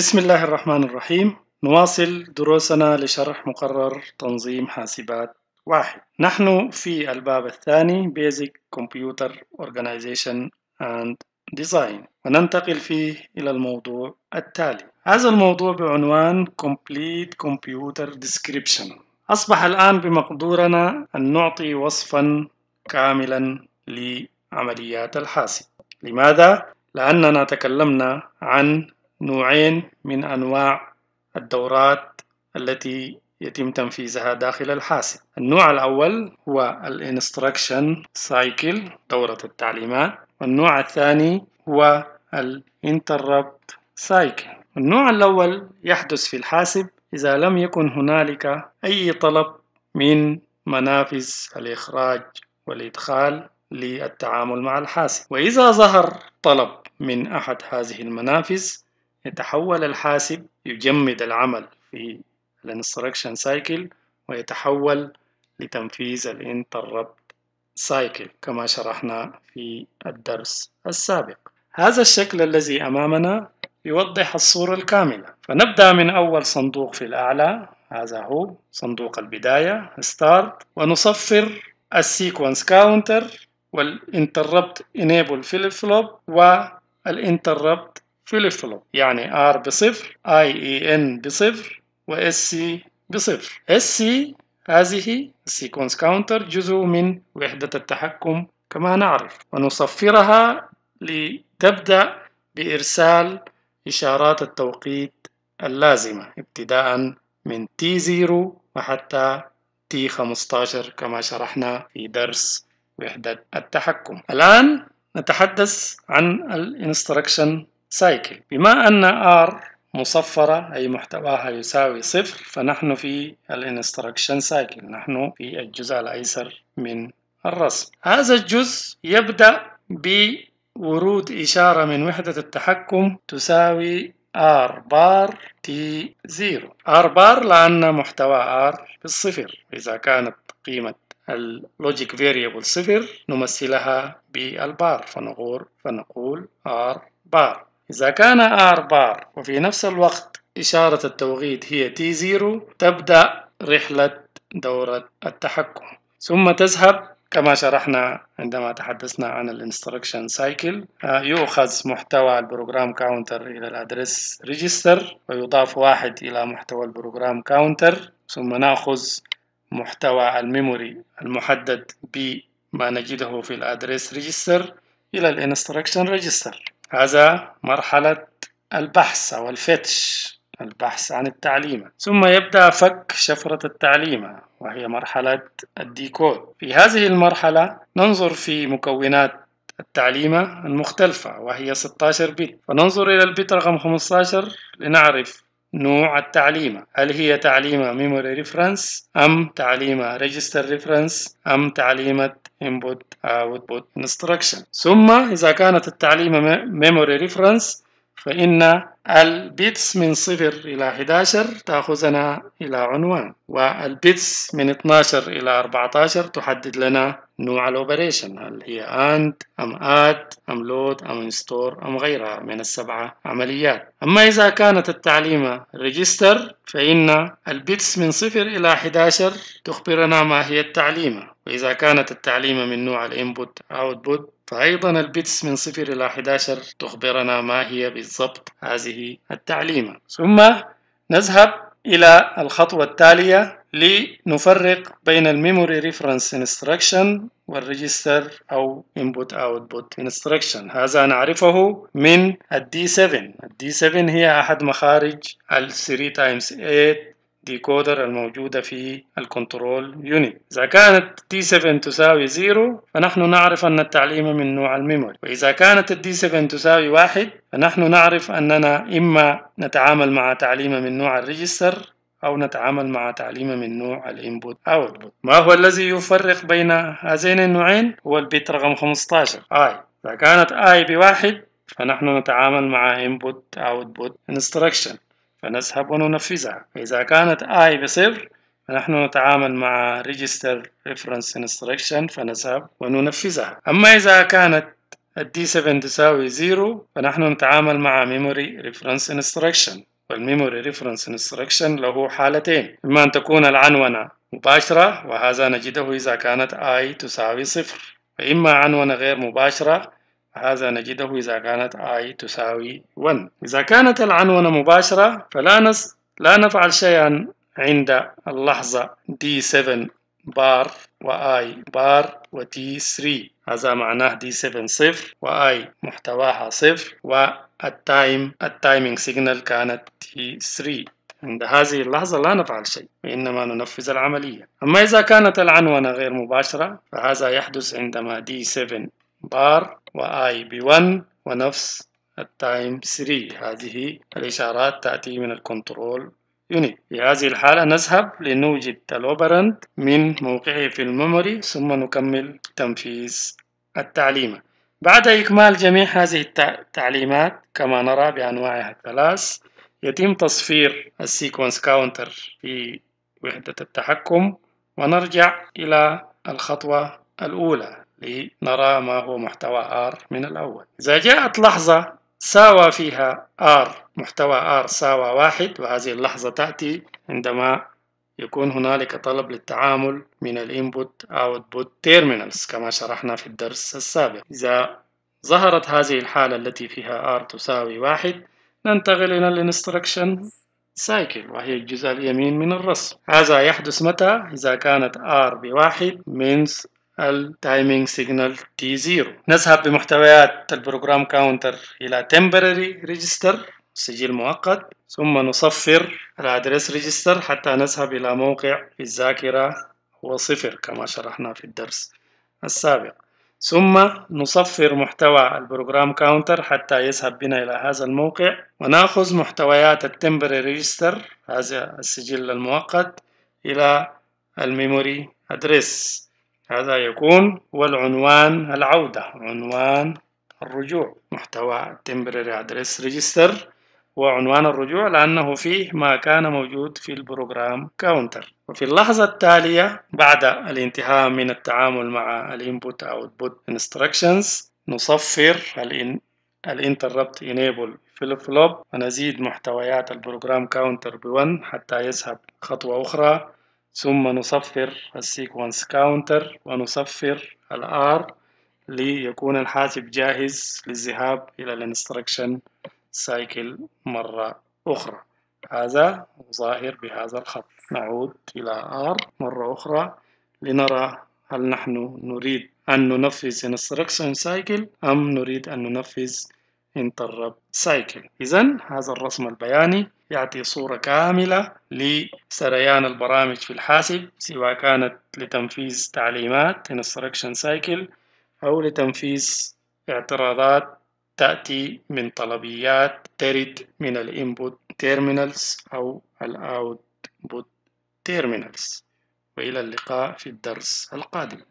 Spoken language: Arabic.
بسم الله الرحمن الرحيم نواصل دروسنا لشرح مقرر تنظيم حاسبات واحد نحن في الباب الثاني Basic Computer Organization and Design وننتقل فيه إلى الموضوع التالي هذا الموضوع بعنوان Complete Computer Description أصبح الآن بمقدورنا أن نعطي وصفا كاملا لعمليات الحاسب لماذا؟ لأننا تكلمنا عن نوعين من أنواع الدورات التي يتم تنفيذها داخل الحاسب النوع الأول هو الانستركشن سايكل دورة التعليمات والنوع الثاني هو الانتربت سايكل النوع الأول يحدث في الحاسب إذا لم يكن هنالك أي طلب من منافذ الإخراج والإدخال للتعامل مع الحاسب وإذا ظهر طلب من أحد هذه المنافذ يتحول الحاسب يجمد العمل في الانستركشن سايكل ويتحول لتنفيذ الانتربت سايكل كما شرحنا في الدرس السابق هذا الشكل الذي أمامنا يوضح الصورة الكاملة فنبدأ من أول صندوق في الأعلى هذا هو صندوق البداية start ونصفر السيكونس كاونتر والانتربت enable flip flop والانتربت فليب فلوب يعني R بصفر I E N بصفر S C بصفر S C هذه السيكونس كاونتر جزء من وحدة التحكم كما نعرف ونصفرها لتبدأ بإرسال إشارات التوقيت اللازمة ابتداء من T0 وحتى T15 كما شرحنا في درس وحدة التحكم الآن نتحدث عن الانستركشن سايكل بما أن R مصفرة أي محتواها يساوي صفر فنحن في الانستركشن سايكل نحن في الجزء الأيسر من الرسم هذا الجزء يبدأ بورود إشارة من وحدة التحكم تساوي R بار تي 0 R بار لأن محتوى R بالصفر إذا كانت قيمة اللوجيك فيريبل صفر نمثلها بالبار فنقول فنقول R بار إذا كان R بار وفي نفس الوقت إشارة التوقيت هي T0 تبدأ رحلة دورة التحكم ثم تذهب كما شرحنا عندما تحدثنا عن الانستركشن آه، سايكل يؤخذ محتوى البروجرام كاونتر إلى الأدرس ريجستر ويضاف واحد إلى محتوى البروجرام كاونتر ثم نأخذ محتوى الميموري المحدد بما نجده في الأدرس ريجستر إلى الانستركشن ريجستر هذا مرحلة البحث أو الفتش البحث عن التعليمة ثم يبدأ فك شفرة التعليمة وهي مرحلة الديكود في هذه المرحلة ننظر في مكونات التعليمة المختلفة وهي 16 بت فننظر إلى البت رقم 15 لنعرف نوع التعليمة هل هي تعليمة memory reference أم تعليمة register reference أم تعليمة input output instruction ثم إذا كانت التعليمة memory reference فإن البيتس من صفر إلى 11 تأخذنا إلى عنوان والبيتس من 12 إلى 14 تحدد لنا نوع الأوبريشن هل هي أنت أم آد أم لود أم إنستور أم غيرها من السبعة عمليات أما إذا كانت التعليمة ريجستر فإن البيتس من صفر إلى 11 تخبرنا ما هي التعليمة وإذا كانت التعليمة من نوع الإنبوت أوتبوت فأيضا البيتس من صفر إلى 11 تخبرنا ما هي بالضبط هذه التعليمة ثم نذهب إلى الخطوة التالية لنفرق بين الميموري ريفرنس انستراكشن والريجستر أو انبوت اوتبوت انستركشن هذا نعرفه من الدي 7 الدي 7 هي أحد مخارج ال 3 تايمز 8 ديكودر الموجودة في الكنترول يونت إذا كانت D7 تساوي 0 فنحن نعرف أن التعليم من نوع الميموري وإذا كانت الدي 7 تساوي 1 فنحن نعرف أننا إما نتعامل مع تعليم من نوع الريجستر أو نتعامل مع تعليم من نوع الإنبوت أوتبوت ما هو الذي يفرق بين هذين النوعين؟ هو البيت رقم 15 I إذا كانت I بواحد فنحن نتعامل مع input output instruction فنذهب وننفذها فإذا كانت i بصفر فنحن نتعامل مع register reference instruction فنذهب وننفذها أما إذا كانت الـ D7 تساوي 0 فنحن نتعامل مع memory reference instruction والميموري ريفرنس انستركشن له حالتين إما أن تكون العنونة مباشرة وهذا نجده إذا كانت i تساوي صفر وإما عنونة غير مباشرة هذا نجده إذا كانت i تساوي 1 إذا كانت العنونة مباشرة فلا نس لا نفعل شيئا عند اللحظة D7 بار و i بار و D3 هذا معناه D7 صفر و i محتواها صفر والتايم التايمينج سيجنال كانت t 3 عند هذه اللحظة لا نفعل شيء وإنما ننفذ العملية أما إذا كانت العنونة غير مباشرة فهذا يحدث عندما D7 بار وآي بي 1 ونفس التايم 3 هذه الإشارات تأتي من الكنترول يونيت في هذه الحالة نذهب لنوجد الأوبرند من موقعه في الميموري ثم نكمل تنفيذ التعليمة بعد إكمال جميع هذه التعليمات كما نرى بأنواعها الثلاث يتم تصفير السيكونس كاونتر في وحدة التحكم ونرجع إلى الخطوة الأولى لنرى ما هو محتوى R من الأول إذا جاءت لحظة ساوى فيها R محتوى R ساوى واحد وهذه اللحظة تأتي عندما يكون هنالك طلب للتعامل من الانبوت اوتبوت تيرمينالز كما شرحنا في الدرس السابق إذا ظهرت هذه الحالة التي فيها R تساوي واحد ننتقل إلى الانستركشن سايكل وهي الجزء اليمين من الرسم هذا يحدث متى إذا كانت R بواحد means التايمينج سيجنال تي 0 نذهب بمحتويات البروجرام كاونتر إلى temporary register سجل مؤقت ثم نصفر الادرس ريجستر حتى نذهب إلى موقع في الذاكرة هو صفر كما شرحنا في الدرس السابق ثم نصفر محتوى البروجرام كاونتر حتى يذهب بنا إلى هذا الموقع ونأخذ محتويات التمبري ريجستر هذا السجل المؤقت إلى الميموري أدريس هذا يكون هو العنوان العودة عنوان الرجوع محتوى temporary address register وعنوان الرجوع لأنه فيه ما كان موجود في البروجرام كاونتر وفي اللحظة التالية بعد الانتهاء من التعامل مع input output instructions نصفر الانتربت enable flip flop ونزيد محتويات البروجرام كاونتر ب1 حتى يذهب خطوة أخرى ثم نصفر السيكونس كاونتر ونصفر الار ليكون الحاسب جاهز للذهاب إلى الانستركشن سايكل مرة أخرى هذا ظاهر بهذا الخط نعود إلى ار مرة أخرى لنرى هل نحن نريد أن ننفذ انستركشن سايكل أم نريد أن ننفذ انطرب سايكل إذا هذا الرسم البياني يعطي صورة كاملة لسريان البرامج في الحاسب سواء كانت لتنفيذ تعليمات instruction cycle أو لتنفيذ اعتراضات تأتي من طلبيات ترد من الانبوت تيرمينالز أو الاوتبوت تيرمينالز وإلى اللقاء في الدرس القادم